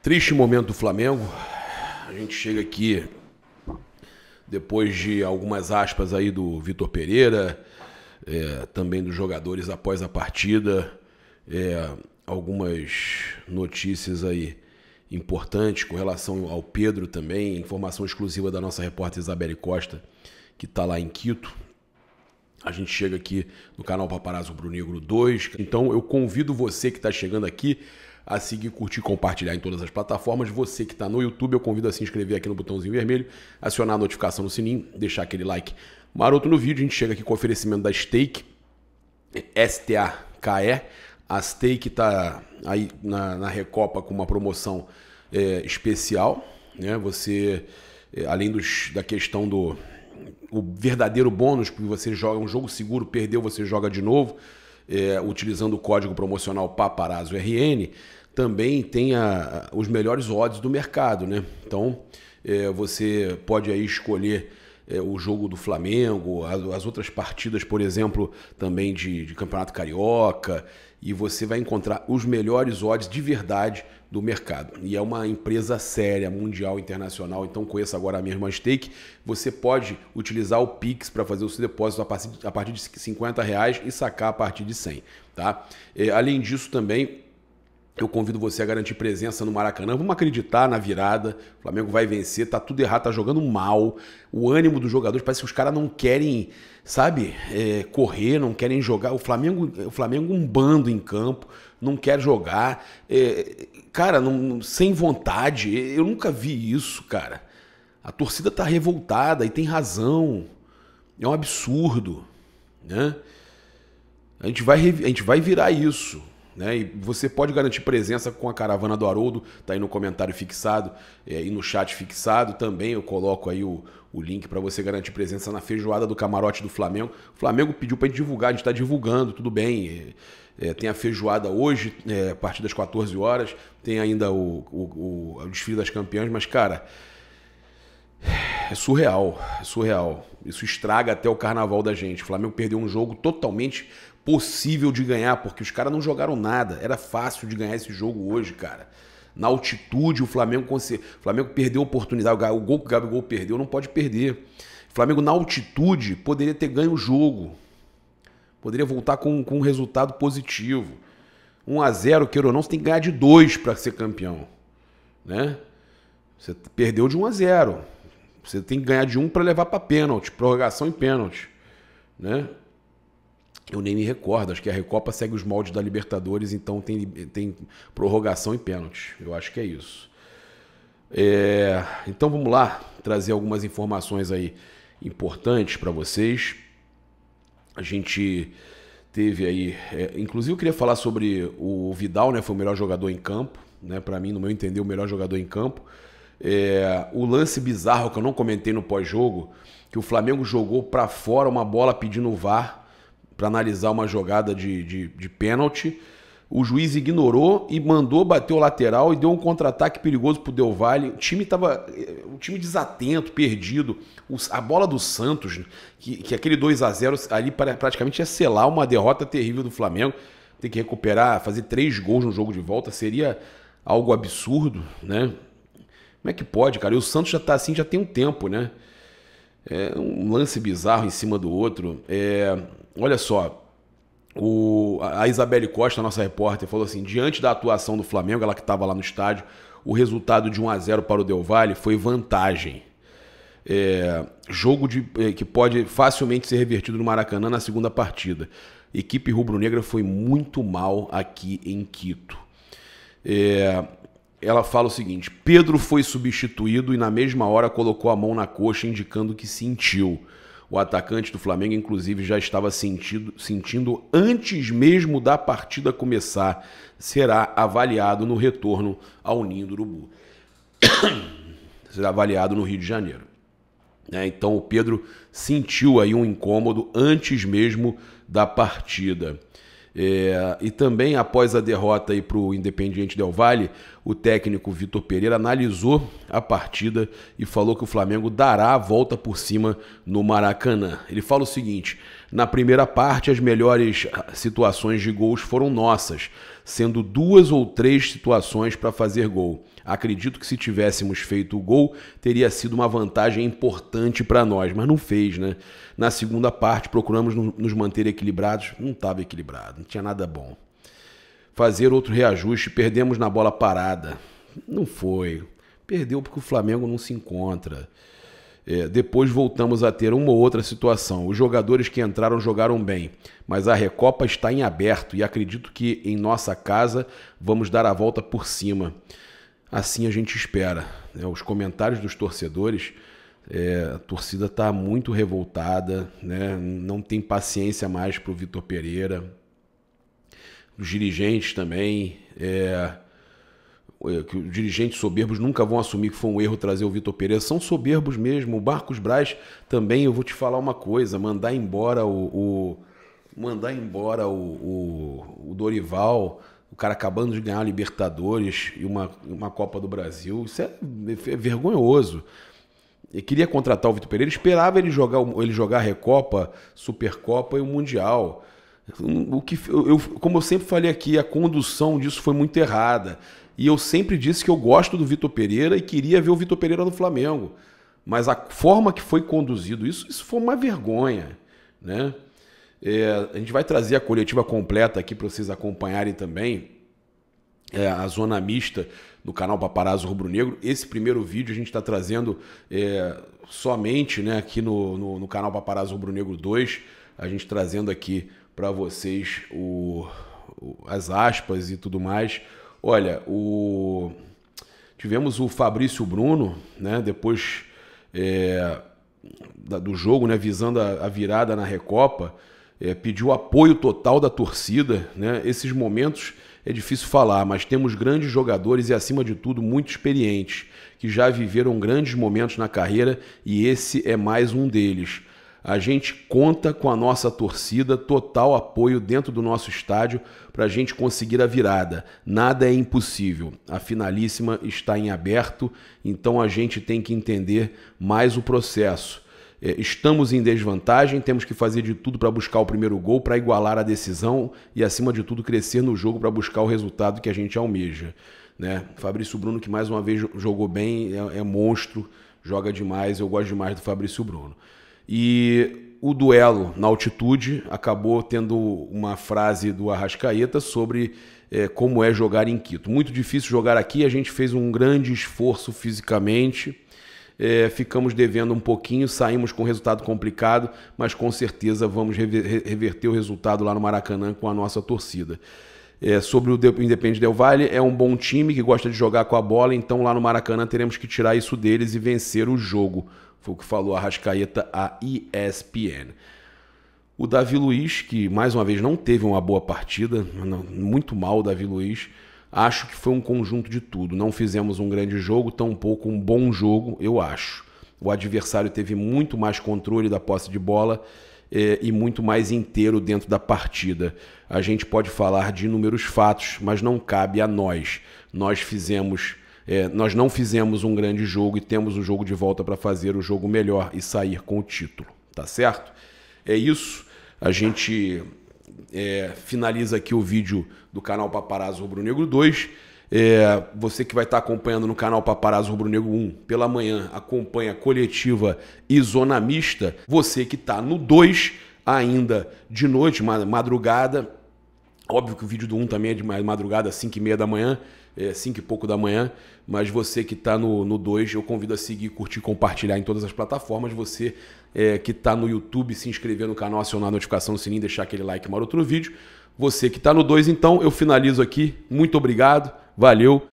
Triste momento do Flamengo. A gente chega aqui depois de algumas aspas aí do Vitor Pereira, é, também dos jogadores após a partida, é, algumas notícias aí importantes com relação ao Pedro também, informação exclusiva da nossa repórter Isabelle Costa, que está lá em Quito. A gente chega aqui no canal Paparazzo Brunegro 2. Então eu convido você que está chegando aqui a seguir, curtir, compartilhar em todas as plataformas. Você que está no YouTube, eu convido a se inscrever aqui no botãozinho vermelho, acionar a notificação no sininho, deixar aquele like maroto no vídeo. A gente chega aqui com o oferecimento da Stake, S-T-A-K-E. A Stake está aí na, na, Recopa com uma promoção é, especial. Né? Você, é, além dos, da questão do o verdadeiro bônus, porque você joga um jogo seguro, perdeu, você joga de novo, é, utilizando o código promocional Paparazzo RN também tem os melhores odds do mercado, né? Então é, você pode aí escolher é, o jogo do Flamengo, as, as, outras partidas, por exemplo, também de, de campeonato carioca, e você vai encontrar os melhores odds de verdade do mercado. E é uma empresa séria, mundial, internacional, então conheça agora a mesma Stake. Você pode utilizar o Pix para fazer o seu depósito a partir, a partir de 50 reais e sacar a partir de 100. Tá? É, além disso, também eu convido você a garantir presença no Maracanã. Vamos acreditar na virada. O Flamengo vai vencer, tá tudo errado, tá jogando mal. O ânimo dos jogadores parece que os caras não querem, sabe, é, correr, não querem jogar. O Flamengo, o Flamengo um bando em campo, não quer jogar. É, cara, não, sem vontade. Eu nunca vi isso, cara. A torcida tá revoltada e tem razão. É um absurdo, né? A gente vai, a gente vai virar isso. Né? E você pode garantir presença com a caravana do Haroldo, tá aí no comentário fixado é, e no chat fixado também. Eu coloco aí o, o link para você garantir presença na feijoada do camarote do Flamengo. O Flamengo pediu para gente divulgar, a gente está divulgando, tudo bem. É, é, tem a feijoada hoje, é, a partir das 14 horas, tem ainda o, o, o desfile das campeãs, mas, cara, é surreal, é surreal. Isso estraga até o carnaval da gente. O Flamengo perdeu um jogo totalmente possível de ganhar, porque os caras não jogaram nada. Era fácil de ganhar esse jogo hoje, cara. Na altitude, o Flamengo conseguiu. Flamengo perdeu a oportunidade. O gol que o Gabigol perdeu não pode perder. O Flamengo, na altitude, poderia ter ganho o jogo. Poderia voltar com, com um resultado positivo. 1 a 0 queira ou não, você tem que ganhar de 2 para ser campeão. Né? Você perdeu de 1 a 0 você tem que ganhar de um para levar para pênalti, prorrogação e pênalti, né? Eu nem me recordo, acho que a Recopa segue os moldes da Libertadores, então tem, tem prorrogação e pênalti. Eu acho que é isso. É, então vamos lá trazer algumas informações aí importantes para vocês. A gente teve aí, é, inclusive eu queria falar sobre o Vidal, né? Foi o melhor jogador em campo, né? Para mim, no meu entender, o melhor jogador em campo. É, o lance bizarro que eu não comentei no pós-jogo, que o Flamengo jogou para fora uma bola pedindo o VAR para analisar uma jogada de, de, de pênalti. O juiz ignorou e mandou bater o lateral e deu um contra-ataque perigoso pro Del Valle. O time tava. É, o time desatento, perdido. a bola do Santos, que, que aquele 2 a 0 ali praticamente ia selar uma derrota terrível do Flamengo. Tem que recuperar, fazer três gols no jogo de volta. Seria algo absurdo, né? Como é que pode, cara? E o Santos já tá assim, já tem um tempo, né? É um lance bizarro em cima do outro. É, olha só, o, a Isabelle Costa, nossa repórter, falou assim: diante da atuação do Flamengo, ela que estava lá no estádio, o resultado de 1 a 0 para o Del Valle foi vantagem. É, jogo de, é, que pode facilmente ser revertido no Maracanã na segunda partida. Equipe rubro-negra foi muito mal aqui em Quito. É, ela fala o seguinte: Pedro foi substituído e na mesma hora colocou a mão na coxa indicando que sentiu. O atacante do Flamengo, inclusive, já estava sentido, sentindo antes mesmo da partida começar. Será avaliado no retorno ao Ninho do Urubu. Será avaliado no Rio de Janeiro. É, então o Pedro sentiu aí um incômodo antes mesmo da partida. É, e também após a derrota para o Independiente Del Valle, o técnico Vitor Pereira analisou a partida e falou que o Flamengo dará a volta por cima no Maracanã. Ele fala o seguinte: na primeira parte, as melhores situações de gols foram nossas, sendo duas ou três situações para fazer gol. Acredito que se tivéssemos feito o gol, teria sido uma vantagem importante para nós, mas não fez, né? Na segunda parte, procuramos nos manter equilibrados, não estava equilibrado, não tinha nada bom. Fazer outro reajuste, perdemos na bola parada. Não foi. Perdeu porque o Flamengo não se encontra. É, depois voltamos a ter uma ou outra situação. Os jogadores que entraram jogaram bem, mas a Recopa está em aberto e acredito que em nossa casa vamos dar a volta por cima. Assim a gente espera. Né? Os comentários dos torcedores, é, a torcida está muito revoltada, né? não tem paciência mais para o Vitor Pereira. Os dirigentes também. É é, que os dirigentes soberbos nunca vão assumir que foi um erro trazer o Vitor Pereira, são soberbos mesmo. O Marcos Braz também, eu vou te falar uma coisa, mandar embora o, o mandar embora o, o, o, Dorival, o cara acabando de ganhar a Libertadores e uma, uma Copa do Brasil, isso é, é vergonhoso. Eu queria contratar o Vitor Pereira, esperava ele jogar ele jogar Recopa, Supercopa e o Mundial. O que eu, como eu sempre falei aqui, a condução disso foi muito errada. E eu sempre disse que eu gosto do Vitor Pereira e queria ver o Vitor Pereira no Flamengo. Mas a forma que foi conduzido isso, isso foi uma vergonha. Né? É, a gente vai trazer a coletiva completa aqui para vocês acompanharem também. É, a zona mista no canal Paparazzo Rubro Negro. Esse primeiro vídeo a gente está trazendo é, somente né, aqui no, no, no canal Paparazzo Rubro Negro 2. A gente trazendo aqui para vocês o, o, as aspas e tudo mais Olha, o... tivemos o Fabrício Bruno, né? Depois é, da, do jogo, né? Visando a, a virada na Recopa, é, pediu apoio total da torcida, né? Esses momentos é difícil falar, mas temos grandes jogadores e, acima de tudo, muito experientes, que já viveram grandes momentos na carreira e esse é mais um deles a gente conta com a nossa torcida, total apoio dentro do nosso estádio para a gente conseguir a virada. Nada é impossível. A finalíssima está em aberto, então a gente tem que entender mais o processo. É, estamos em desvantagem, temos que fazer de tudo para buscar o primeiro gol, para igualar a decisão e, acima de tudo, crescer no jogo para buscar o resultado que a gente almeja. Né? Fabrício Bruno, que mais uma vez jogou bem, é, é monstro, joga demais, eu gosto demais do Fabrício Bruno. E o duelo na altitude acabou tendo uma frase do Arrascaeta sobre é, como é jogar em Quito. Muito difícil jogar aqui, a gente fez um grande esforço fisicamente. É, ficamos devendo um pouquinho, saímos com resultado complicado, mas com certeza vamos reverter o resultado lá no Maracanã com a nossa torcida. É, sobre o Independente Del Valle, é um bom time que gosta de jogar com a bola, então lá no Maracanã teremos que tirar isso deles e vencer o jogo. Foi o que falou a Rascaeta à ESPN. O Davi Luiz, que mais uma vez não teve uma boa partida, muito mal o Davi Luiz. Acho que foi um conjunto de tudo. Não fizemos um grande jogo, tampouco um bom jogo, eu acho. O adversário teve muito mais controle da posse de bola é, e muito mais inteiro dentro da partida. A gente pode falar de inúmeros fatos, mas não cabe a nós. Nós fizemos é, nós não fizemos um grande jogo e temos o jogo de volta para fazer o jogo melhor e sair com o título, tá certo? É isso. A gente é, finaliza aqui o vídeo do canal Paparazzo Rubro Negro 2. É, você que vai estar tá acompanhando no canal Paparazzo Rubro Negro 1 pela manhã, acompanha coletiva Isonamista. Você que está no 2 ainda de noite, madrugada, Óbvio que o vídeo do 1 um também é de madrugada, 5 e meia da manhã, 5 é, e pouco da manhã, mas você que está no, no 2, eu convido a seguir, curtir, compartilhar em todas as plataformas. Você é, que está no YouTube, se inscrever no canal, acionar a notificação no sininho, deixar aquele like e outro vídeo. Você que está no 2, então, eu finalizo aqui. Muito obrigado, valeu!